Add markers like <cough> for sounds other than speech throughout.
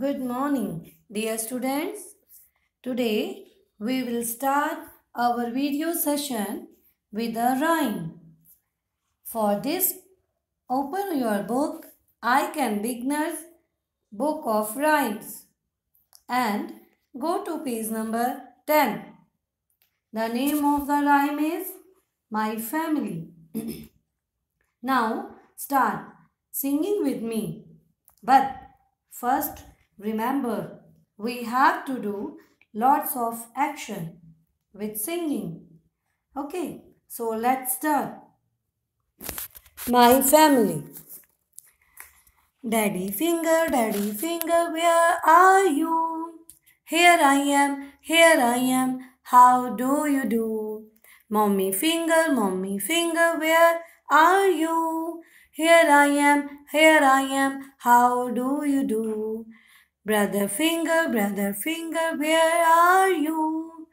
Good morning, dear students. Today we will start our video session with a rhyme. For this, open your book I Can Beginner's Book of Rhymes and go to page number 10. The name of the rhyme is My Family. <clears throat> now start singing with me. But first Remember, we have to do lots of action with singing. Okay, so let's start. My family. Daddy finger, daddy finger, where are you? Here I am, here I am, how do you do? Mommy finger, mommy finger, where are you? Here I am, here I am, how do you do? Brother finger, brother finger, where are you?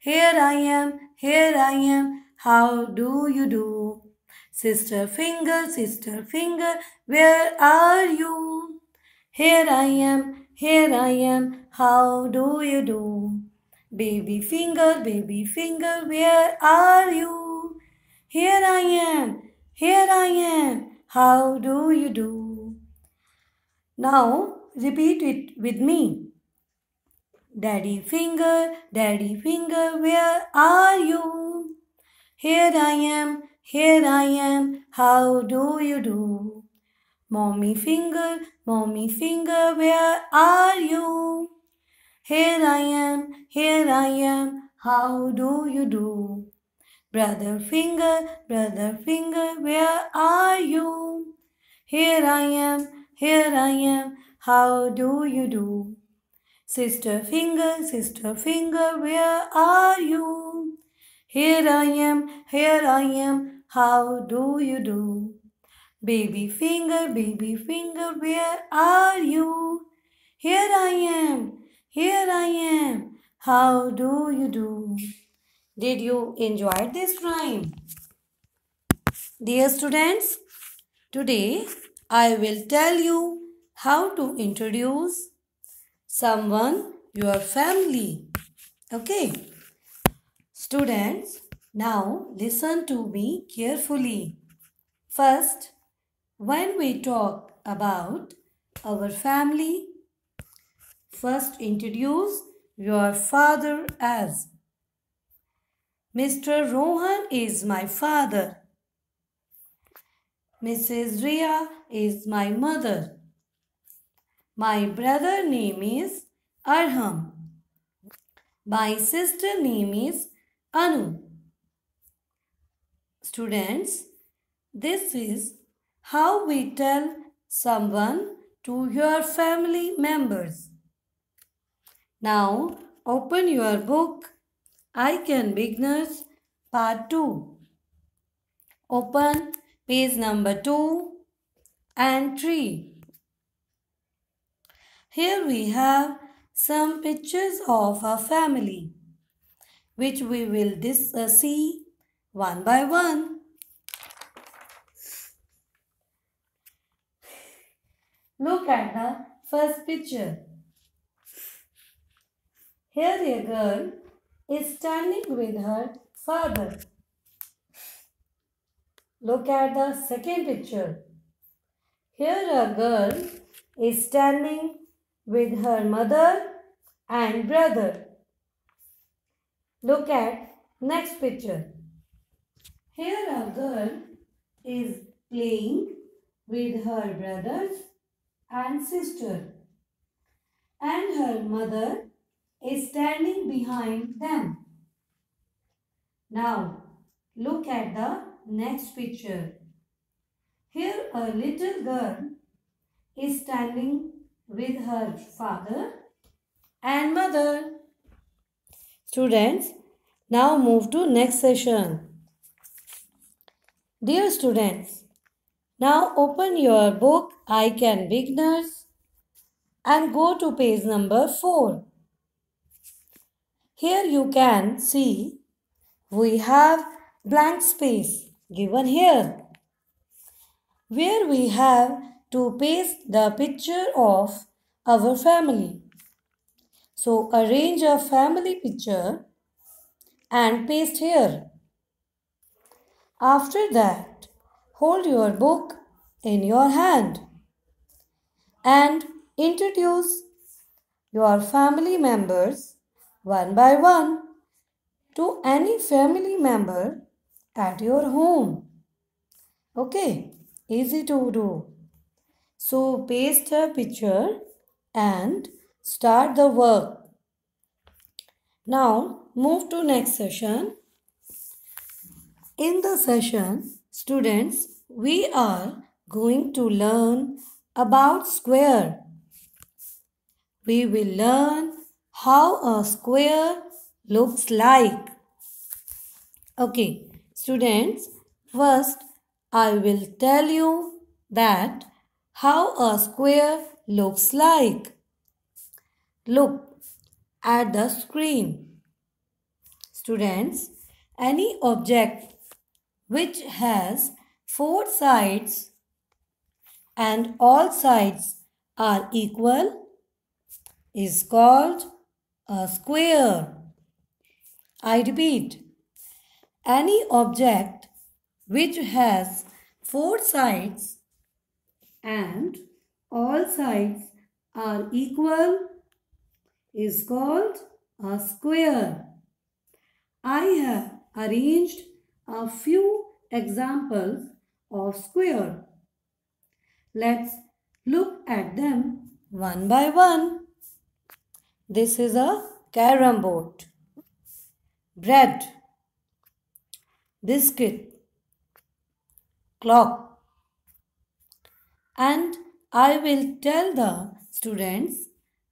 Here I am, here I am, how do you do? Sister finger, sister finger, where are you? Here I am, here I am, how do you do? Baby finger, baby finger, where are you? Here I am, here I am, how do you do? Now, Repeat it with me. Daddy finger, daddy finger, where are you? Here I am, here I am, how do you do? Mommy finger, mommy finger, where are you? Here I am, here I am, how do you do? Brother finger, brother finger, where are you? Here I am, here I am, how do you do? Sister finger, sister finger, where are you? Here I am, here I am, how do you do? Baby finger, baby finger, where are you? Here I am, here I am, how do you do? Did you enjoy this rhyme? Dear students, today I will tell you how to introduce someone your family okay students now listen to me carefully first when we talk about our family first introduce your father as Mr. Rohan is my father. Mrs. Ria is my mother. My brother name is Arham. My sister name is Anu. Students, this is how we tell someone to your family members. Now, open your book. I Can Beginners Part 2. Open page number 2 and 3. Here we have some pictures of our family, which we will dis uh, see one by one. Look at the first picture. Here a girl is standing with her father. Look at the second picture. Here a girl is standing with her mother and brother. Look at next picture. Here a girl is playing with her brothers and sister and her mother is standing behind them. Now look at the next picture. Here a little girl is standing with her father and mother. Students, now move to next session. Dear students, now open your book I Can Beginners and go to page number 4. Here you can see we have blank space given here where we have to paste the picture of our family. So arrange a family picture and paste here. After that, hold your book in your hand and introduce your family members one by one to any family member at your home. Okay, easy to do. So paste the picture and start the work. Now move to next session. In the session, students, we are going to learn about square. We will learn how a square looks like. Okay, students, first I will tell you that how a square looks like. Look at the screen. Students, any object which has four sides and all sides are equal is called a square. I repeat, any object which has four sides and all sides are equal is called a square. I have arranged a few examples of square. Let's look at them one by one. This is a carom board. Bread. Biscuit. Clock and I will tell the students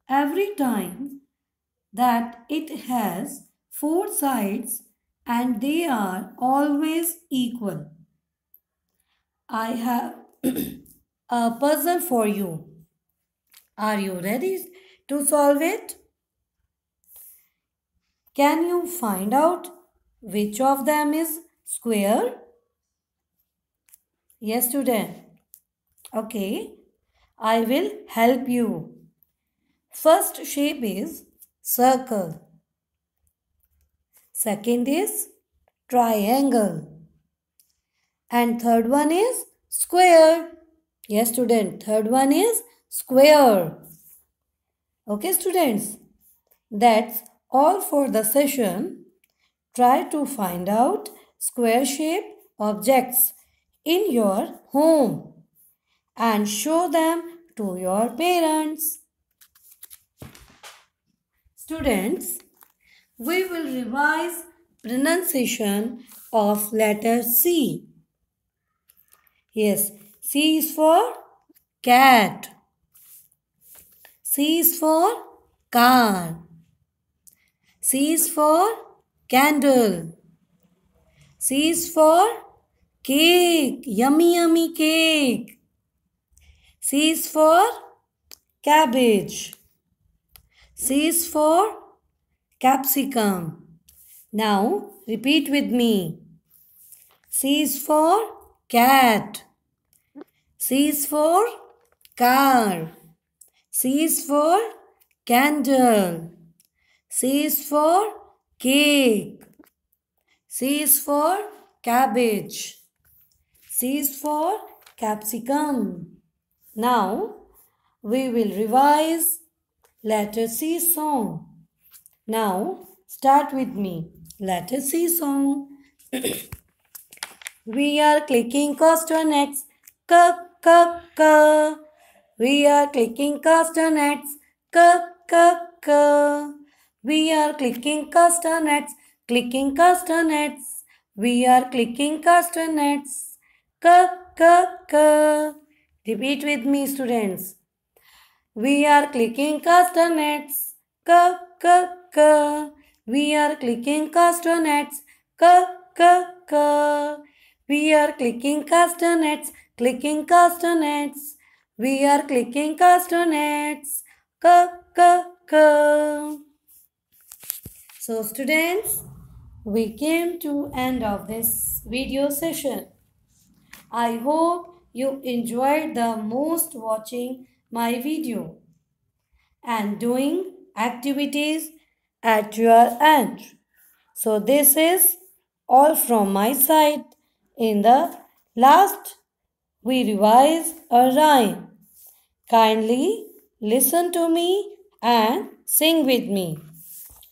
every time that it has four sides and they are always equal. I have <clears throat> a puzzle for you. Are you ready to solve it? Can you find out which of them is square? Yes, student. Okay, I will help you. First shape is circle. Second is triangle. And third one is square. Yes, student. Third one is square. Okay, students. That's all for the session. Try to find out square shape objects in your home and show them to your parents. Students, we will revise pronunciation of letter C. Yes, C is for cat. C is for car. C is for candle. C is for cake. Yummy, yummy cake. C is for cabbage. C is for capsicum. Now repeat with me. C is for cat. C is for car. C is for candle. C is for cake. C is for cabbage. C is for capsicum. Now, we will revise letter C song. Now, start with me. Letter C song. <coughs> we are clicking castanets. K, k, k. We are clicking castanets. K, k, k. We are clicking castanets. Clicking castanets. We are clicking castanets. K, k, k. Repeat with me students. We are clicking castanets. K, k, k. We are clicking castanets. K, k, k. We are clicking castanets. Clicking castanets. We are clicking castanets. K, k, k. So students, we came to end of this video session. I hope you enjoyed the most watching my video and doing activities at your end. So this is all from my side. In the last, we revise a rhyme. Kindly listen to me and sing with me.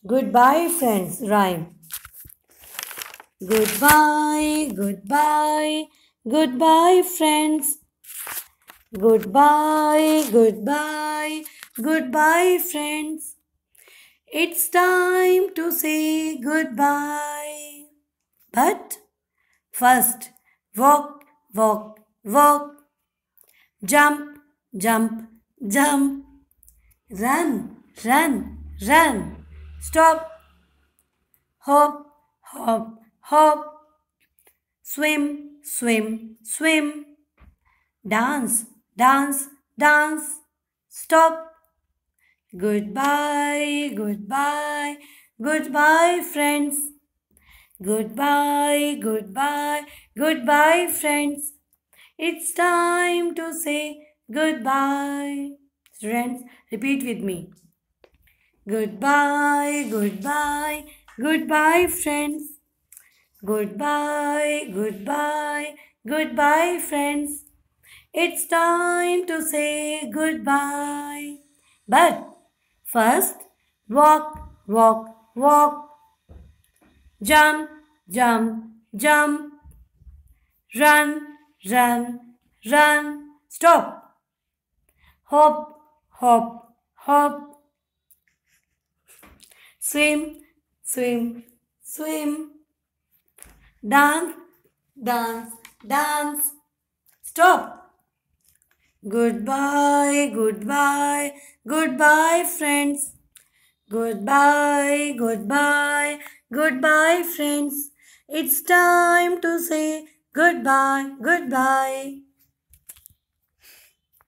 Goodbye friends, rhyme. Goodbye, goodbye. Goodbye, friends. Goodbye, goodbye, goodbye, friends. It's time to say goodbye. But first, walk, walk, walk. Jump, jump, jump. Run, run, run. Stop. Hop, hop, hop. Swim, swim, swim. Dance, dance, dance. Stop. Goodbye, goodbye, goodbye, friends. Goodbye, goodbye, goodbye, friends. It's time to say goodbye. friends. repeat with me. Goodbye, goodbye, goodbye, friends. Goodbye, goodbye, goodbye, friends. It's time to say goodbye. But first, walk, walk, walk. Jump, jump, jump. Run, run, run. Stop. Hop, hop, hop. Swim, swim, swim. Dance, dance, dance. Stop. Goodbye, goodbye, goodbye, friends. Goodbye, goodbye, goodbye, friends. It's time to say goodbye, goodbye.